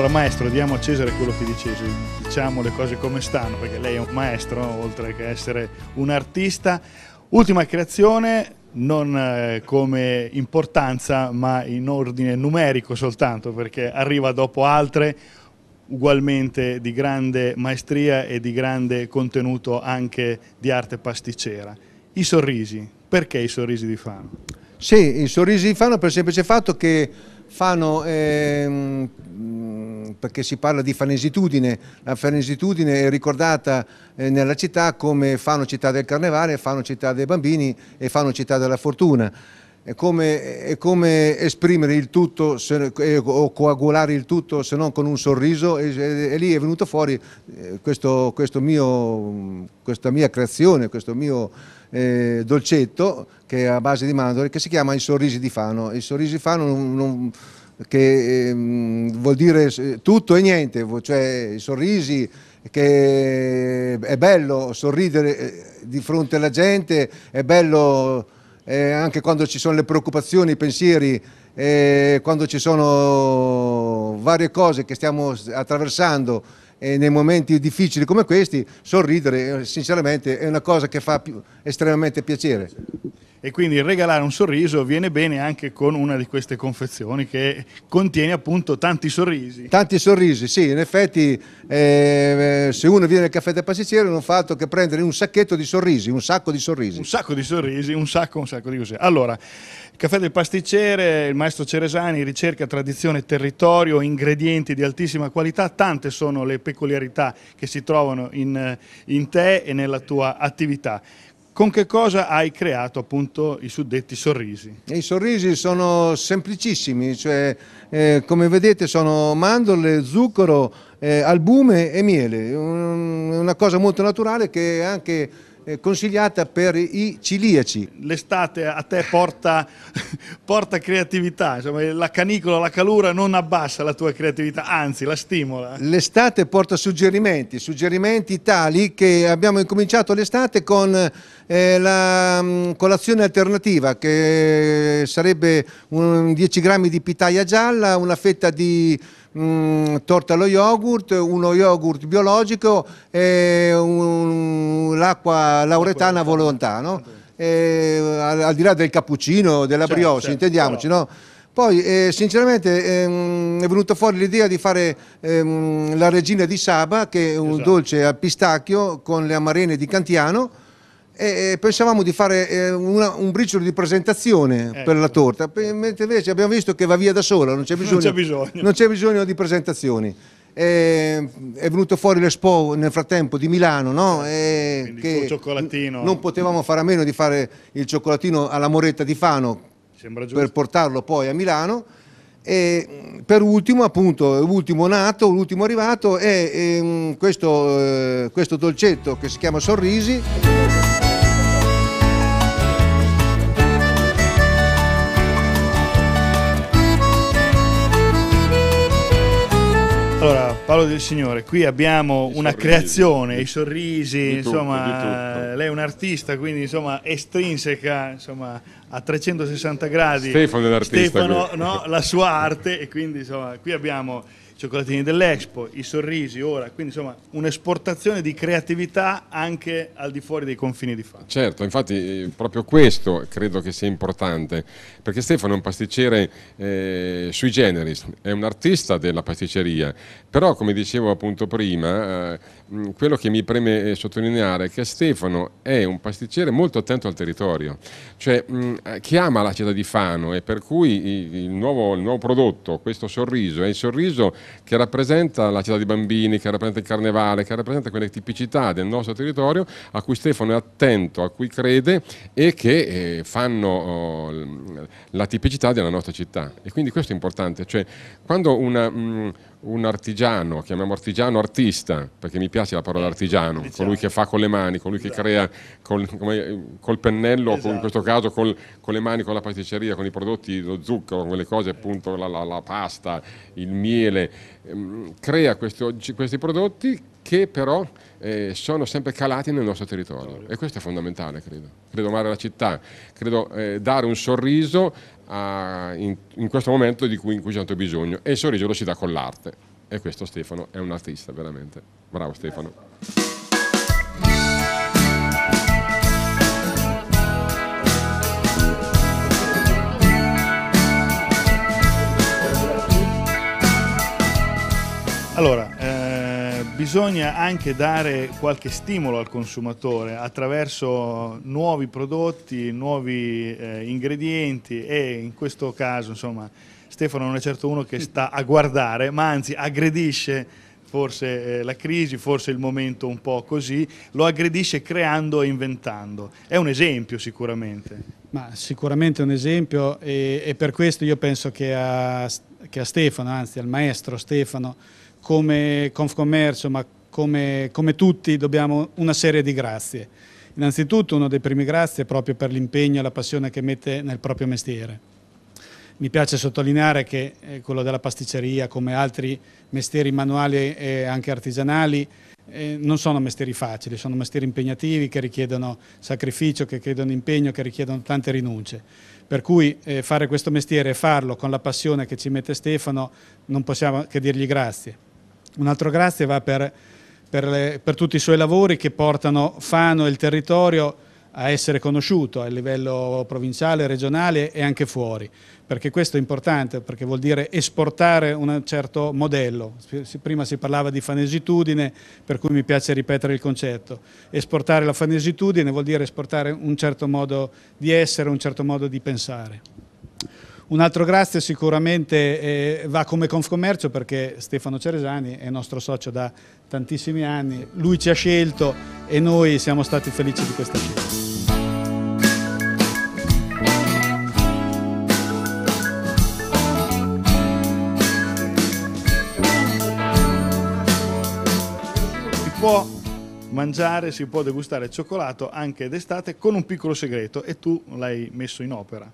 Allora maestro, diamo a Cesare quello che dice diciamo le cose come stanno, perché lei è un maestro oltre che essere un artista. Ultima creazione, non eh, come importanza ma in ordine numerico soltanto, perché arriva dopo altre ugualmente di grande maestria e di grande contenuto anche di arte pasticcera. I sorrisi, perché i sorrisi di Fano? Sì, i sorrisi di Fano per il semplice fatto che Fano... Ehm, perché si parla di fanesitudine, la fanesitudine è ricordata eh, nella città come fanno città del carnevale, fanno città dei bambini e fanno città della fortuna. È come, è come, esprimere il tutto se, eh, o coagulare il tutto se non con un sorriso e, e, e lì è venuto fuori eh, questo, questo mio, questa mia creazione, questo mio eh, dolcetto che è a base di mandorle che si chiama i sorrisi di Fano. I sorrisi di Fano non, non che ehm, vuol dire eh, tutto e niente, cioè i sorrisi, che è bello sorridere eh, di fronte alla gente, è bello eh, anche quando ci sono le preoccupazioni, i pensieri, eh, quando ci sono varie cose che stiamo attraversando e nei momenti difficili come questi, sorridere eh, sinceramente è una cosa che fa più, estremamente piacere e quindi regalare un sorriso viene bene anche con una di queste confezioni che contiene appunto tanti sorrisi. Tanti sorrisi, sì, in effetti eh, se uno viene al caffè del pasticcere non fa altro che prendere un sacchetto di sorrisi, un sacco di sorrisi. Un sacco di sorrisi, un sacco, un sacco di cose. Allora, il caffè del pasticcere, il maestro Ceresani, ricerca, tradizione, territorio, ingredienti di altissima qualità, tante sono le peculiarità che si trovano in, in te e nella tua attività con che cosa hai creato appunto i suddetti sorrisi? I sorrisi sono semplicissimi, cioè, eh, come vedete sono mandorle, zucchero, eh, albume e miele, una cosa molto naturale che anche eh, consigliata per i ciliaci. L'estate a te porta, porta creatività, Insomma, la canicola, la calura non abbassa la tua creatività, anzi la stimola. L'estate porta suggerimenti, suggerimenti tali che abbiamo incominciato l'estate con eh, la mm, colazione alternativa che sarebbe un, 10 grammi di pitaya gialla, una fetta di mm, torta allo yogurt, uno yogurt biologico e un l'acqua lauretana volontano, certo. eh, al, al, di là del cappuccino, della certo, brioche, certo, intendiamoci, però... no? Poi eh, sinceramente ehm, è venuta fuori l'idea di fare ehm, la regina di Saba, che è un esatto. dolce al pistacchio con le amarene di Cantiano, e pensavamo di fare eh, una, un briciolo di presentazione ecco. per la torta, mentre invece abbiamo visto che va via da sola, non c'è bisogno, bisogno, non bisogno di presentazioni è venuto fuori l'Expo nel frattempo di Milano, no? e che cioccolatino. non potevamo fare a meno di fare il cioccolatino alla Moretta di Fano per portarlo poi a Milano. E per ultimo, appunto, l'ultimo nato, l'ultimo arrivato è, ehm, questo, eh, questo dolcetto che si chiama Sorrisi. Paolo del Signore, qui abbiamo I una sorrisi. creazione, i sorrisi, tutto, insomma, lei è un artista, quindi insomma, estrinseca, insomma, a 360 gradi Stefano, Stefano no, la sua arte e quindi insomma qui abbiamo i cioccolatini dell'Expo, i sorrisi ora, quindi insomma un'esportazione di creatività anche al di fuori dei confini di Fano. Certo, infatti eh, proprio questo credo che sia importante perché Stefano è un pasticcere eh, sui generis, è un artista della pasticceria, però come dicevo appunto prima eh, quello che mi preme eh, sottolineare è che Stefano è un pasticcere molto attento al territorio, cioè mh, eh, che ama la città di Fano e per cui il nuovo, il nuovo, prodotto, questo sorriso, è il sorriso che rappresenta la città di bambini, che rappresenta il carnevale, che rappresenta quelle tipicità del nostro territorio a cui Stefano è attento, a cui crede e che eh, fanno oh, la tipicità della nostra città. E quindi questo è importante, cioè quando una... Mh, mm, un artigiano, chiamiamo artigiano artista, perché mi piace la parola eh, artigiano, diciamo. colui che fa con le mani, colui che esatto. crea col, come, col pennello, esatto. con, in esatto. questo caso col, con le mani, con la pasticceria, con i prodotti, lo zucchero, quelle cose appunto, la, la, la pasta, il miele, ehm, crea questo, questi prodotti che però eh, sono sempre calati nel nostro territorio certo. e questo è fondamentale credo. Credo amare la città, credo eh, dare un sorriso a, in, in, questo momento di cui, in cui c'è tanto bisogno e il sorriso lo si dà con l'arte e questo Stefano è un artista veramente, bravo Stefano. Allora, bisogna anche dare qualche stimolo al consumatore attraverso nuovi prodotti, nuovi eh, ingredienti e in questo caso insomma Stefano non è certo uno che sta a guardare ma anzi aggredisce forse eh, la crisi, forse il momento un po' così, lo aggredisce creando e inventando. È un esempio sicuramente. Ma sicuramente è un esempio e, e per questo io penso che a, che a Stefano, anzi al maestro Stefano, come Confcommercio, ma come, come tutti, dobbiamo una serie di grazie. Innanzitutto uno dei primi grazie è proprio per l'impegno e la passione che mette nel proprio mestiere. Mi piace sottolineare che eh, quello della pasticceria, come altri mestieri manuali e anche artigianali, eh, non sono mestieri facili, sono mestieri impegnativi che richiedono sacrificio, che richiedono impegno, che richiedono tante rinunce. Per cui eh, fare questo mestiere e farlo con la passione che ci mette Stefano non possiamo che dirgli grazie. Un altro grazie va per, per, le, per tutti i suoi lavori che portano Fano e il territorio a essere conosciuto a livello provinciale, regionale e anche fuori, perché questo è importante, perché vuol dire esportare un certo modello. Prima si parlava di fanesitudine, per cui mi piace ripetere il concetto. Esportare la fanesitudine vuol dire esportare un certo modo di essere, un certo modo di pensare. Un altro grazie sicuramente eh, va come Confcommercio perché Stefano Ceresani è nostro socio da tantissimi anni, lui ci ha scelto e noi siamo stati felici di questa scelta. Si può mangiare, si può degustare il cioccolato anche d'estate con un piccolo segreto e tu l'hai messo in opera.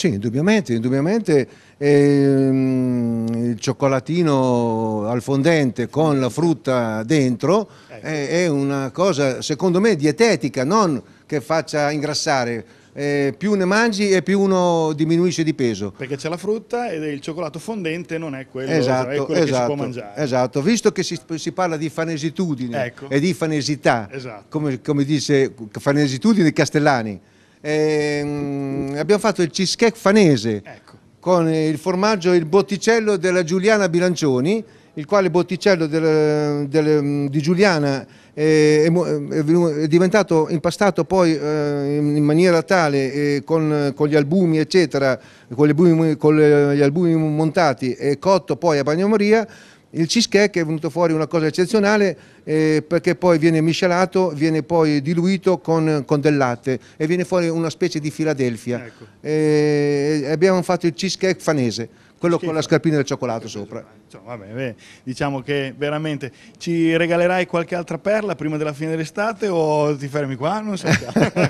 Sì, indubbiamente, indubbiamente ehm, il cioccolatino al fondente con la frutta dentro ecco. eh. è, è, una cosa, secondo me, dietetica, non che faccia ingrassare. Eh, più ne mangi e più uno diminuisce di peso. Perché c'è la frutta e il cioccolato fondente non è quello, esatto, è quello esatto, che si può esatto, mangiare. Esatto, visto che si, si parla di fanesitudine ecco. e di fanesità, esatto. come, come dice fanesitudine Castellani, ehm, abbiamo fatto il cheesecake fanese ecco. con il formaggio, e il botticello della Giuliana Bilancioni, il quale botticello del, del, di Giuliana è, è, diventato impastato poi eh, in maniera tale eh, con, con gli albumi eccetera, con gli albumi, con gli albumi montati e cotto poi a bagnomaria il cheesecake è venuto fuori una cosa eccezionale eh, perché poi viene miscelato, viene poi diluito con, con, del latte e viene fuori una specie di Filadelfia. Ecco. Eh, abbiamo fatto il cheesecake fanese quello con la scarpina del cioccolato sopra. Insomma, cioè, vabbè, beh, diciamo che veramente ci regalerai qualche altra perla prima della fine dell'estate o ti fermi qua? Non so.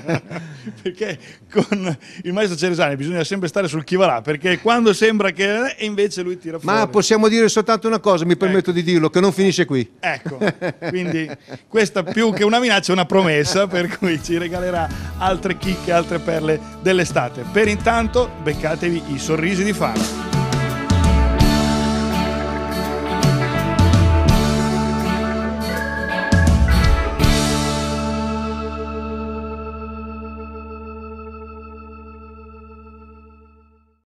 perché con il maestro Ceresani bisogna sempre stare sul chi varà, perché quando sembra che e eh, invece lui tira fuori. Ma possiamo dire soltanto una cosa, mi permetto ecco. di dirlo, che non finisce qui. Ecco, quindi questa più che una minaccia è una promessa per cui ci regalerà altre chicche, altre perle dell'estate. Per intanto beccatevi i sorrisi di Fano.